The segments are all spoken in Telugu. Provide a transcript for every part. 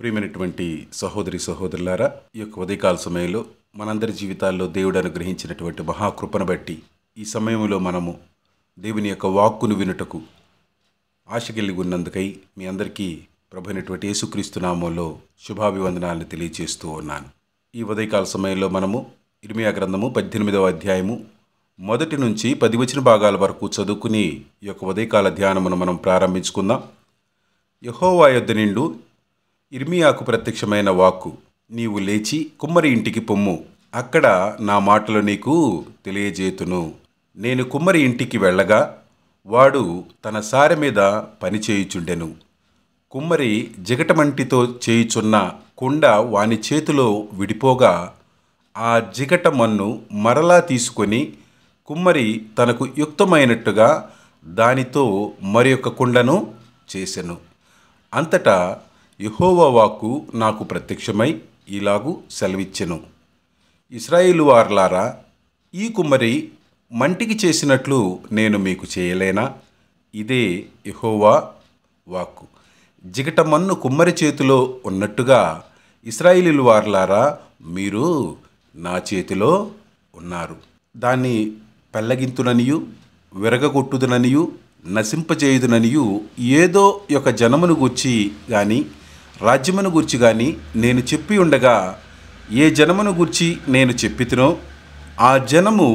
ప్రియమైనటువంటి సహోదరి సహోదరులారా ఈ యొక్క ఉదయకాల సమయంలో మనందరి జీవితాల్లో దేవుడు అనుగ్రహించినటువంటి మహాకృపను బట్టి ఈ సమయంలో మనము దేవుని యొక్క వాక్కును వినుటకు ఆశ కలిగి ఉన్నందుకై మీ అందరికీ ప్రభైనటువంటి యేసుక్రీస్తు నామంలో శుభాభివందనాలను తెలియజేస్తూ ఉన్నాను ఈ ఉదయకాల సమయంలో మనము ఇర్మియా గ్రంథము పద్దెనిమిదవ అధ్యాయము మొదటి నుంచి పది వచ్చిన భాగాల వరకు చదువుకుని ఈ యొక్క ఉదయకాల ధ్యానమును మనం ప్రారంభించుకుందాం యహోవా యొద్ద నిండు ఇర్మియాకు ప్రత్యక్షమైన వాక్కు నీవు లేచి కుమ్మరి ఇంటికి పొమ్ము అక్కడ నా మాటలు నీకు తెలియజేతును నేను కుమ్మరి ఇంటికి వెళ్ళగా వాడు తన సారె మీద పనిచేయుచుండెను కుమ్మరి జిగటమంటితో చేయుచున్న కుండ వాని చేతిలో విడిపోగా ఆ జిగట మన్ను మరలా తీసుకొని కుమ్మరి తనకు యుక్తమైనట్టుగా దానితో మరి కుండను చేసెను అంతటా యహోవా వాక్కు నాకు ప్రత్యక్షమై ఇలాగూ సెలవిచ్చెను ఇస్రాయిలు వార్లారా ఈ కుమ్మరి మంటికి చేసినట్లు నేను మీకు చేయలేనా ఇదే యహోవా వాక్కు జిగట మన్ను కుమ్మరి చేతిలో ఉన్నట్టుగా ఇస్రాయిలీలు వార్లారా మీరు నా చేతిలో ఉన్నారు దాన్ని పెళ్ళగింతుననియు విరగగొట్టుదుననియు నశింపజేయుదుననియు ఏదో యొక్క జనమును గుచ్చి కానీ రాజ్యమును గూర్చి కానీ నేను చెప్పి ఉండగా ఏ జనమును గూర్చి నేను చెప్పితినో ఆ జనము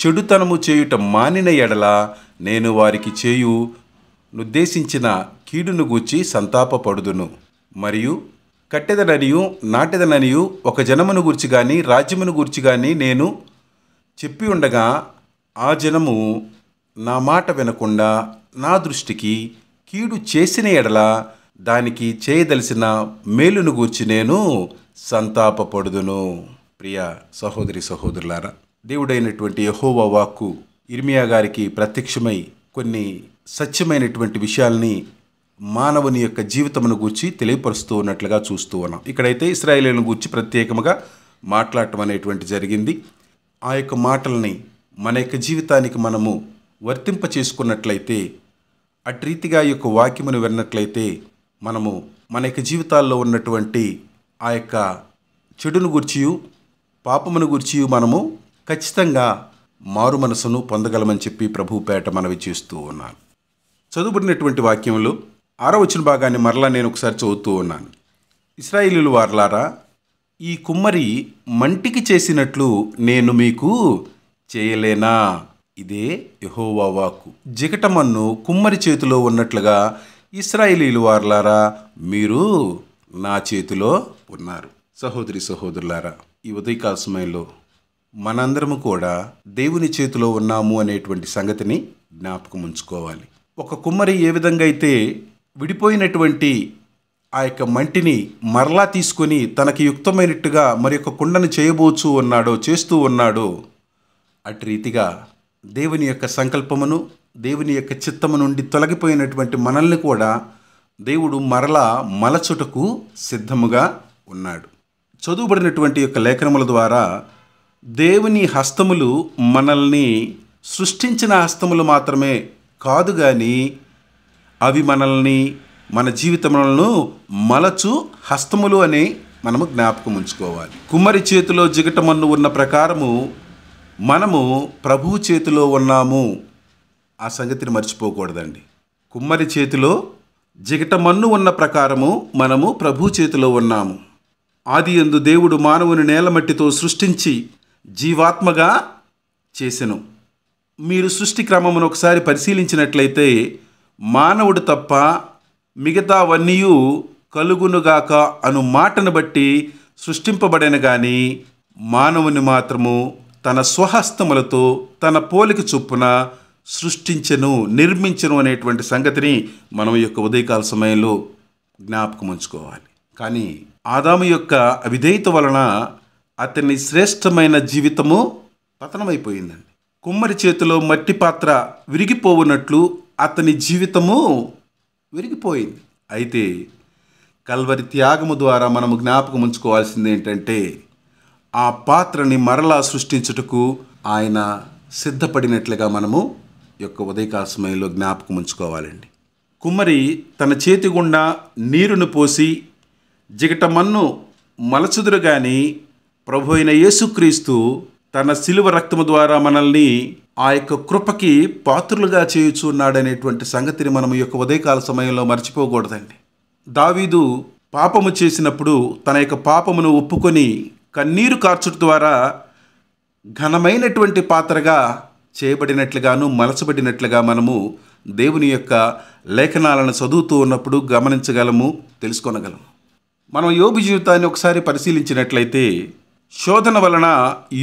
చెడుతనము చేయుట మానిన ఎడల నేను వారికి చేయు నుద్దేశించిన కీడును గూర్చి సంతాపపడుదును మరియు కట్టెదననియు నాటెదననియు ఒక జనమును గూర్చి కానీ రాజ్యమును గూర్చి కానీ నేను చెప్పి ఉండగా ఆ జనము నా మాట వినకుండా నా దృష్టికి కీడు చేసిన ఎడల దానికి చేయదలిసిన మేలును గూర్చి నేను సంతాపపడుదును ప్రియ సహోదరి సహోదరులారా దేవుడైనటువంటి యహోవా వాక్కు ఇర్మియా గారికి ప్రత్యక్షమై కొన్ని సత్యమైనటువంటి విషయాల్ని మానవుని యొక్క జీవితమును గూర్చి తెలియపరుస్తూ ఉన్నట్లుగా చూస్తూ ఉన్నాం ఇక్కడైతే ఇస్రాయేలీలను గూర్చి ప్రత్యేకంగా మాట్లాడటం అనేటువంటి జరిగింది ఆ యొక్క మాటల్ని మన యొక్క జీవితానికి మనము వర్తింప చేసుకున్నట్లయితే అట్రీతిగా రీతిగా యొక్క వాక్యమును విన్నట్లయితే మనము మన యొక్క జీవితాల్లో ఉన్నటువంటి ఆ యొక్క చెడును గురిచి పాపమును గురిచి మనము ఖచ్చితంగా మారు మనసును పొందగలమని చెప్పి ప్రభుపేట మనవి చేస్తూ ఉన్నాను చదువుబడినటువంటి వాక్యములు ఆరో వచ్చిన భాగాన్ని మరలా నేను ఒకసారి చదువుతూ ఉన్నాను ఇస్రాయిలీలు వార్లారా ఈ కుమ్మరి మంటికి చేసినట్లు నేను మీకు చేయలేనా ఇదే యహోవాకు జిగటమన్ను కుమ్మరి చేతిలో ఉన్నట్లుగా ఇస్రాయిలీలు వార్లారా మీరు నా చేతిలో ఉన్నారు సహోదరి సహోదరులారా ఈ ఉదయకాల సమయంలో మనందరము కూడా దేవుని చేతిలో ఉన్నాము అనేటువంటి సంగతిని జ్ఞాపకం ఉంచుకోవాలి ఒక కుమ్మరి ఏ విధంగా అయితే విడిపోయినటువంటి ఆ యొక్క మంటిని మరలా తీసుకొని తనకి యుక్తమైనట్టుగా మరి యొక్క కుండను చేయబోచు ఉన్నాడో చేస్తూ ఉన్నాడో అటు రీతిగా దేవుని యొక్క సంకల్పమును దేవుని యొక్క చిత్తము నుండి తొలగిపోయినటువంటి మనల్ని కూడా దేవుడు మరలా మలచుటకు సిద్ధముగా ఉన్నాడు చదువుబడినటువంటి యొక్క లేఖనముల ద్వారా దేవుని హస్తములు మనల్ని సృష్టించిన హస్తములు మాత్రమే కాదు కానీ అవి మనల్ని మన జీవితములను మలచు హస్తములు అని మనము జ్ఞాపకం ఉంచుకోవాలి కుమ్మరి చేతిలో జిగటమన్ను ఉన్న ప్రకారము మనము ప్రభువు చేతిలో ఉన్నాము ఆ సంగతిని మర్చిపోకూడదండి కుమ్మరి చేతిలో జిగట మన్ను ఉన్న ప్రకారము మనము ప్రభు చేతిలో ఉన్నాము ఆది ఎందు దేవుడు మానవుని నేలమట్టితో సృష్టించి జీవాత్మగా చేసెను మీరు సృష్టి క్రమమును ఒకసారి పరిశీలించినట్లయితే మానవుడు తప్ప మిగతావన్నీ కలుగునుగాక అను మాటను బట్టి సృష్టింపబడిన కానీ మానవుని మాత్రము తన స్వహస్తములతో తన పోలిక చొప్పున సృష్టించను నిర్మించను అనేటువంటి సంగతిని మనం యొక్క ఉదయకాల సమయంలో జ్ఞాపకం ఉంచుకోవాలి కానీ ఆదాము యొక్క అవిధేయత వలన అతని శ్రేష్టమైన జీవితము పతనమైపోయిందండి కుమ్మరి చేతిలో మట్టి పాత్ర విరిగిపోవున్నట్లు అతని జీవితము విరిగిపోయింది అయితే కల్వరి త్యాగము ద్వారా మనము జ్ఞాపకం ఉంచుకోవాల్సింది ఏంటంటే ఆ పాత్రని మరలా సృష్టించుటకు ఆయన సిద్ధపడినట్లుగా మనము యొక్క ఉదయకాల సమయంలో జ్ఞాపకం ఉంచుకోవాలండి కుమ్మరి తన చేతి గుండా నీరును పోసి మన్ను మలచుదురు గాని ప్రభు అయిన యేసుక్రీస్తు తన శిలువ రక్తము ద్వారా మనల్ని ఆ యొక్క కృపకి పాత్రులుగా చేయుచున్నాడనేటువంటి సంగతిని మనం యొక్క ఉదయకాల సమయంలో మర్చిపోకూడదండి దావీదు పాపము చేసినప్పుడు తన యొక్క పాపమును ఒప్పుకొని కన్నీరు కార్చుట ద్వారా ఘనమైనటువంటి పాత్రగా చేయబడినట్లుగాను మలసబడినట్లుగా మనము దేవుని యొక్క లేఖనాలను చదువుతూ ఉన్నప్పుడు గమనించగలము తెలుసుకొనగలము మనం యోబు జీవితాన్ని ఒకసారి పరిశీలించినట్లయితే శోధన వలన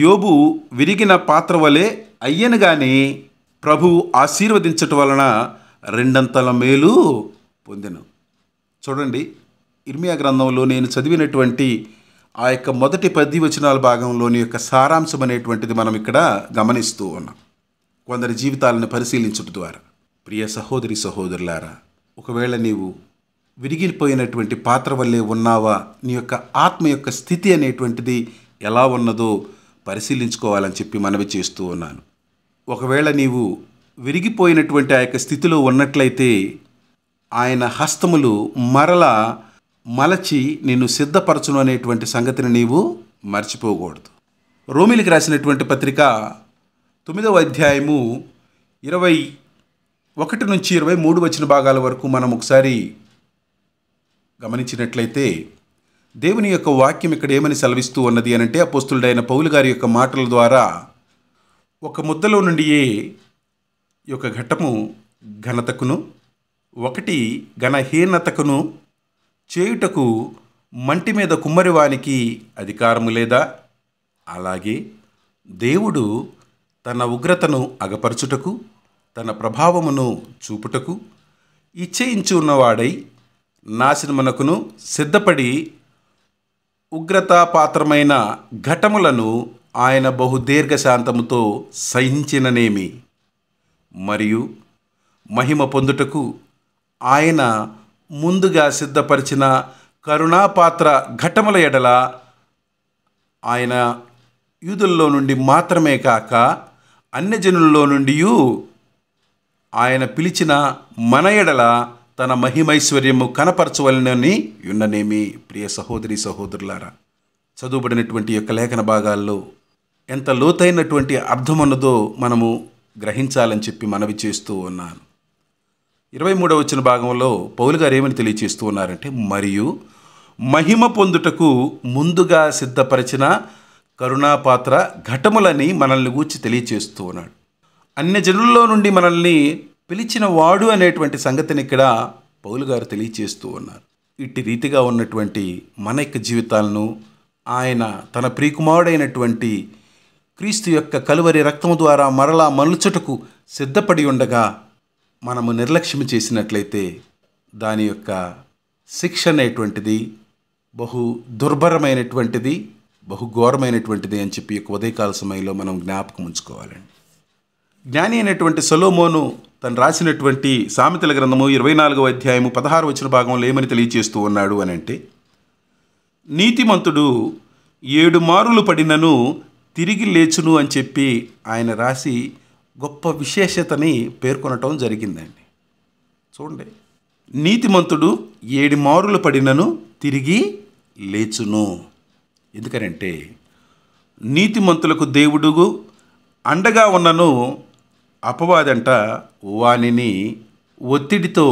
యోబు విరిగిన పాత్ర వలె అయ్యను కానీ ప్రభు ఆశీర్వదించటం వలన రెండంతల మేలు పొందెను చూడండి ఇర్మియా గ్రంథంలో నేను చదివినటువంటి ఆ యొక్క మొదటి పది వచనాల భాగంలోని యొక్క సారాంశం అనేటువంటిది మనం ఇక్కడ గమనిస్తూ ఉన్నాం కొందరి జీవితాలను పరిశీలించుట ద్వారా ప్రియ సహోదరి సహోదరులారా ఒకవేళ నీవు విరిగిపోయినటువంటి పాత్ర వల్లే ఉన్నావా నీ యొక్క ఆత్మ యొక్క స్థితి అనేటువంటిది ఎలా ఉన్నదో పరిశీలించుకోవాలని చెప్పి మనవి చేస్తూ ఉన్నాను ఒకవేళ నీవు విరిగిపోయినటువంటి ఆ యొక్క స్థితిలో ఉన్నట్లయితే ఆయన హస్తములు మరల మలచి నిన్ను సిద్ధపరచును అనేటువంటి సంగతిని నీవు మర్చిపోకూడదు రోమిలికి రాసినటువంటి పత్రిక తొమ్మిదవ అధ్యాయము ఇరవై ఒకటి నుంచి ఇరవై మూడు వచ్చిన భాగాల వరకు మనం ఒకసారి గమనించినట్లయితే దేవుని యొక్క వాక్యం ఇక్కడ ఏమని సెలవిస్తూ ఉన్నది అనంటే అపోస్తుడైన పౌలు గారి యొక్క మాటల ద్వారా ఒక ముద్దలో నుండియే ఈ యొక్క ఘట్టము ఘనతకును ఒకటి ఘనహీనతకును చేయుటకు మంటి మీద కుమ్మరివానికి అధికారము లేదా అలాగే దేవుడు తన ఉగ్రతను అగపరచుటకు తన ప్రభావమును చూపుటకు ఇచ్చేయించి ఉన్నవాడై నాశనమునకును సిద్ధపడి ఉగ్రతాపాత్రమైన ఘటములను ఆయన బహుదీర్ఘశాంతముతో సహించిననేమి మరియు మహిమ పొందుటకు ఆయన ముందుగా సిద్ధపరిచిన కరుణాపాత్ర ఘటముల ఎడల ఆయన యూదుల్లో నుండి మాత్రమే కాక అన్యజనుల్లో నుండి ఆయన పిలిచిన మన ఎడల తన మహిమైశ్వర్యము కనపరచవలనని ఉన్ననేమి ప్రియ సహోదరి సహోదరులారా చదువుబడినటువంటి యొక్క లేఖన భాగాల్లో ఎంత లోతైనటువంటి అర్థమున్నదో మనము గ్రహించాలని చెప్పి మనవి చేస్తూ ఉన్నాను ఇరవై మూడవ వచ్చిన భాగంలో పౌలు గారు ఏమని తెలియచేస్తూ ఉన్నారంటే మరియు మహిమ పొందుటకు ముందుగా సిద్ధపరిచిన కరుణాపాత్ర ఘటములని మనల్ని గూర్చి తెలియచేస్తూ ఉన్నాడు అన్య జనుల్లో నుండి మనల్ని పిలిచిన వాడు అనేటువంటి సంగతిని ఇక్కడ పౌలు గారు తెలియచేస్తూ ఉన్నారు ఇట్టి రీతిగా ఉన్నటువంటి మన యొక్క జీవితాలను ఆయన తన ప్రియకుమారుడైనటువంటి క్రీస్తు యొక్క కలువరి రక్తము ద్వారా మరలా మలుచుటకు సిద్ధపడి ఉండగా మనము నిర్లక్ష్యం చేసినట్లయితే దాని యొక్క శిక్ష అనేటువంటిది బహు దుర్భరమైనటువంటిది బహుఘోరమైనటువంటిది అని చెప్పి ఉదయకాల సమయంలో మనం జ్ఞాపకం ఉంచుకోవాలండి జ్ఞాని అయినటువంటి సొలోమోను తను రాసినటువంటి సామెతల గ్రంథము ఇరవై నాలుగో అధ్యాయము పదహారు వచ్చిన భాగంలో ఏమని తెలియచేస్తూ ఉన్నాడు అని అంటే నీతిమంతుడు ఏడు మారులు పడినను తిరిగి లేచును అని చెప్పి ఆయన రాసి గొప్ప విశేషతని పేర్కొనటం జరిగిందండి చూడండి నీతిమంతుడు ఏడు మారులు పడినను తిరిగి లేచును ఎందుకనంటే నీతిమంతులకు దేవుడు అండగా ఉన్నను అపవాదంట వానిని ఒత్తిడితో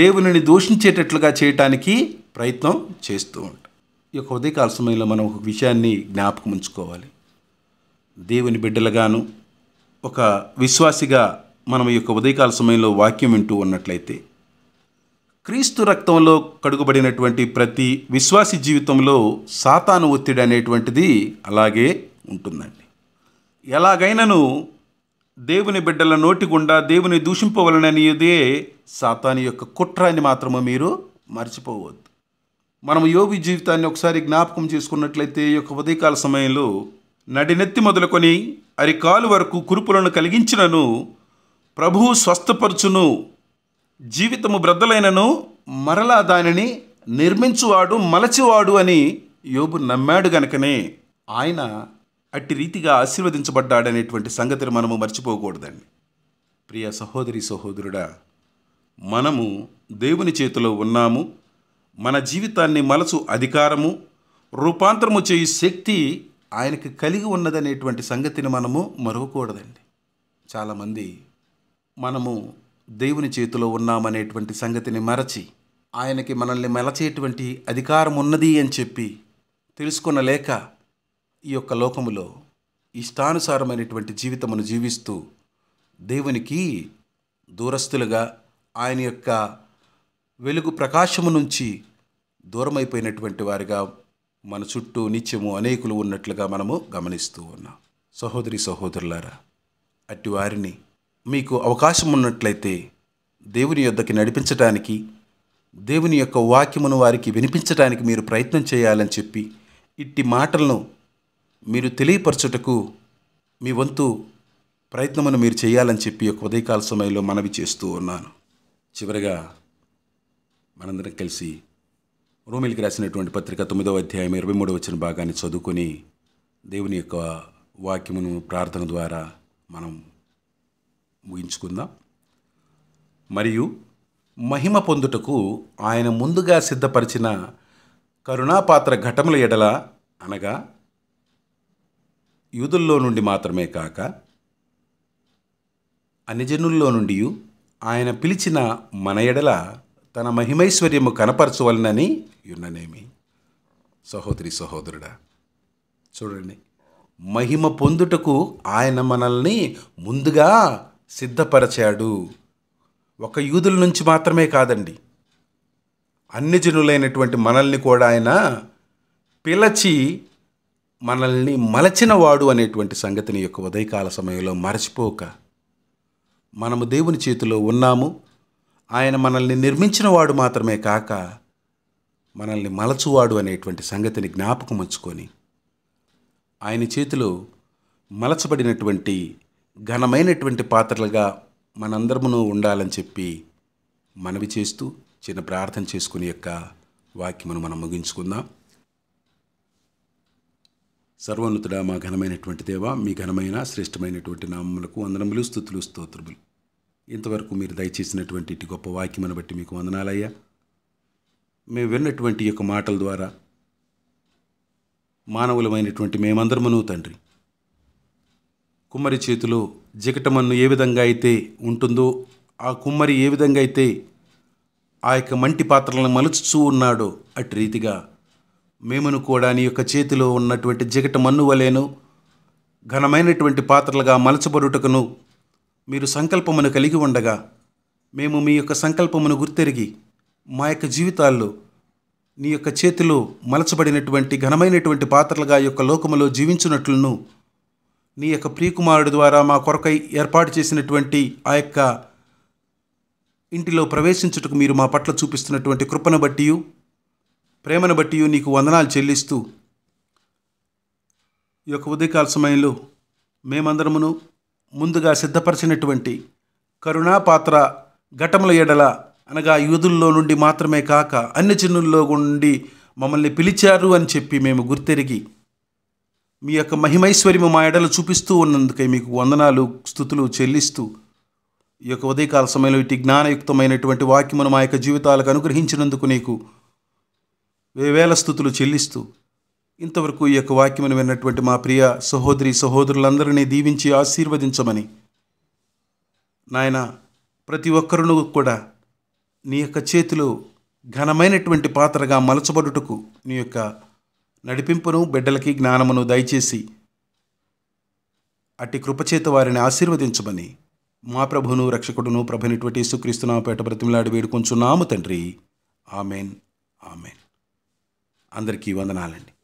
దేవునిని దూషించేటట్లుగా చేయటానికి ప్రయత్నం చేస్తూ ఉంటాం ఈ యొక్క ఉదయకాల సమయంలో మనం ఒక విషయాన్ని జ్ఞాపకం ఉంచుకోవాలి దేవుని బిడ్డలుగాను ఒక విశ్వాసిగా మనం ఈ యొక్క ఉదయకాల సమయంలో వాక్యం వింటూ ఉన్నట్లయితే క్రీస్తు రక్తంలో కడుగుబడినటువంటి ప్రతి విశ్వాసి జీవితంలో సాతాను ఒత్తిడి అనేటువంటిది అలాగే ఉంటుందండి ఎలాగైనాను దేవుని బిడ్డల నోటి గుండా దేవుని దూషింపవలననిదే సాతాని యొక్క కుట్రాన్ని మాత్రము మీరు మర్చిపోవద్దు మనం యోగి జీవితాన్ని ఒకసారి జ్ఞాపకం చేసుకున్నట్లయితే ఈ యొక్క ఉదయకాల సమయంలో నడినెత్తి మొదలుకొని అరికాలు వరకు కురుపులను కలిగించినను ప్రభువు స్వస్థపరచును జీవితము బ్రద్దలైనను మరలా దానిని నిర్మించువాడు మలచివాడు అని యోబు నమ్మాడు గనకనే ఆయన అట్టి రీతిగా ఆశీర్వదించబడ్డాడనేటువంటి సంగతిని మనము మర్చిపోకూడదండి ప్రియ సహోదరి సహోదరుడా మనము దేవుని చేతిలో ఉన్నాము మన జీవితాన్ని మలచు అధికారము రూపాంతరము చేయు శక్తి ఆయనకు కలిగి ఉన్నదనేటువంటి సంగతిని మనము మరవకూడదండి చాలామంది మనము దేవుని చేతిలో ఉన్నామనేటువంటి సంగతిని మరచి ఆయనకి మనల్ని మెలచేటువంటి అధికారం ఉన్నది అని చెప్పి తెలుసుకున్న లేక ఈ యొక్క లోకములో ఇష్టానుసారమైనటువంటి జీవితమును జీవిస్తూ దేవునికి దూరస్తులుగా ఆయన యొక్క వెలుగు ప్రకాశము నుంచి దూరమైపోయినటువంటి వారిగా మన చుట్టూ నిత్యము అనేకులు ఉన్నట్లుగా మనము గమనిస్తూ ఉన్నాం సహోదరి సహోదరులారా అట్టి వారిని మీకు అవకాశం ఉన్నట్లయితే దేవుని యొద్దకి నడిపించటానికి దేవుని యొక్క వాక్యమును వారికి వినిపించటానికి మీరు ప్రయత్నం చేయాలని చెప్పి ఇట్టి మాటలను మీరు తెలియపరచుటకు మీ వంతు ప్రయత్నమును మీరు చేయాలని చెప్పి ఒక ఉదయకాల సమయంలో మనవి చేస్తూ ఉన్నాను చివరిగా మనందరం కలిసి రోమిలికి రాసినటువంటి పత్రిక తొమ్మిదవ అధ్యాయం ఇరవై మూడవ వచ్చిన భాగాన్ని చదువుకొని దేవుని యొక్క వాక్యమును ప్రార్థన ద్వారా మనం ముగించుకుందాం మరియు మహిమ పొందుటకు ఆయన ముందుగా సిద్ధపరిచిన కరుణాపాత్ర ఘటముల ఎడల అనగా యూదుల్లో నుండి మాత్రమే కాక అనిజనుల్లో నుండి ఆయన పిలిచిన మన ఎడల తన మహిమైశ్వర్యము కనపరచవలనని ఉన్ననేమి సహోదరి సహోదరుడా చూడండి మహిమ పొందుటకు ఆయన మనల్ని ముందుగా సిద్ధపరచాడు ఒక యూదుల నుంచి మాత్రమే కాదండి అన్ని జనులైనటువంటి మనల్ని కూడా ఆయన పిలచి మనల్ని మలచినవాడు అనేటువంటి సంగతిని యొక్క ఉదయకాల సమయంలో మరచిపోక మనము దేవుని చేతిలో ఉన్నాము ఆయన మనల్ని నిర్మించిన వాడు మాత్రమే కాక మనల్ని మలచువాడు అనేటువంటి సంగతిని జ్ఞాపకం ఉంచుకొని ఆయన చేతిలో మలచబడినటువంటి ఘనమైనటువంటి పాత్రలుగా మనందరమును ఉండాలని చెప్పి మనవి చేస్తూ చిన్న ప్రార్థన చేసుకుని యొక్క వాక్యమును మనం ముగించుకుందాం సర్వోన్నతుడ మా ఘనమైనటువంటి దేవ మీ ఘనమైన శ్రేష్టమైనటువంటి నామములకు వందనములు స్థుతులు స్తోత్రములు ఇంతవరకు మీరు దయచేసినటువంటి ఇటు గొప్ప వాక్యమును బట్టి మీకు వందనాలయ్యా మేము విన్నటువంటి యొక్క మాటల ద్వారా మానవులమైనటువంటి మేమందరమును తండ్రి కుమ్మరి చేతిలో జిగటమన్ను ఏ విధంగా అయితే ఉంటుందో ఆ కుమ్మరి ఏ విధంగా అయితే ఆ యొక్క మంటి పాత్రలను మలుచుచూ ఉన్నాడో అటు రీతిగా మేమును కూడా నీ యొక్క చేతిలో ఉన్నటువంటి జిగట మన్ను వలేను ఘనమైనటువంటి పాత్రలుగా మలచబడుటకును మీరు సంకల్పమును కలిగి ఉండగా మేము మీ యొక్క సంకల్పమును గుర్తెరిగి మా యొక్క జీవితాల్లో నీ యొక్క చేతిలో మలచబడినటువంటి ఘనమైనటువంటి పాత్రలుగా యొక్క లోకములో జీవించినట్లును నీ యొక్క ప్రియకుమారుడి ద్వారా మా కొరకై ఏర్పాటు చేసినటువంటి ఆ యొక్క ఇంటిలో ప్రవేశించుటకు మీరు మా పట్ల చూపిస్తున్నటువంటి కృపను బట్టి ప్రేమను బట్టి నీకు వందనాలు చెల్లిస్తూ ఈ యొక్క ఉదయకాల సమయంలో మేమందరమును ముందుగా సిద్ధపరిచినటువంటి కరుణాపాత్ర ఘటముల ఎడల అనగా యూదుల్లో నుండి మాత్రమే కాక అన్ని చిన్నుల్లో నుండి మమ్మల్ని పిలిచారు అని చెప్పి మేము గుర్తెరిగి మీ యొక్క మహిమైశ్వర్యము మా ఎడలు చూపిస్తూ ఉన్నందుకే మీకు వందనాలు స్థుతులు చెల్లిస్తూ ఈ యొక్క ఉదయకాల సమయంలో ఇటు జ్ఞానయుక్తమైనటువంటి వాక్యమును మా యొక్క జీవితాలకు అనుగ్రహించినందుకు నీకు వేవేల స్థుతులు చెల్లిస్తూ ఇంతవరకు ఈ యొక్క వాక్యమును విన్నటువంటి మా ప్రియ సహోదరి సహోదరులందరినీ దీవించి ఆశీర్వదించమని నాయన ప్రతి ఒక్కరును కూడా నీ యొక్క చేతిలో ఘనమైనటువంటి పాత్రగా మలచబడుటకు నీ యొక్క నడిపింపును బిడ్డలకి జ్ఞానమును దయచేసి అట్టి కృపచేత వారిని ఆశీర్వదించమని మా ప్రభును రక్షకుడును ప్రభనిటువంటి సుక్రీస్తునా పేట ప్రతిమలాడి వేడుకొంచున్నాము తండ్రి ఆమెన్ ఆమెన్ అందరికీ వందనాలండి